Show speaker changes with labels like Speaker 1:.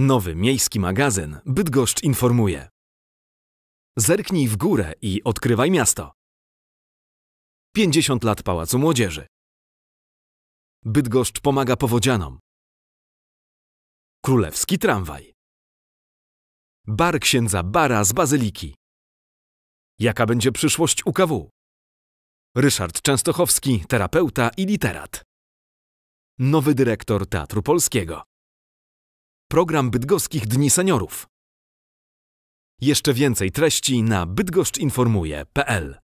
Speaker 1: Nowy miejski magazyn Bydgoszcz informuje. Zerknij w górę i odkrywaj miasto. 50 lat Pałacu Młodzieży. Bydgoszcz pomaga powodzianom. Królewski tramwaj. Bar księdza Bara z Bazyliki. Jaka będzie przyszłość UKW? Ryszard Częstochowski, terapeuta i literat. Nowy dyrektor Teatru Polskiego. Program Bydgoskich Dni Seniorów. Jeszcze więcej treści na bydgoszczinformuje.pl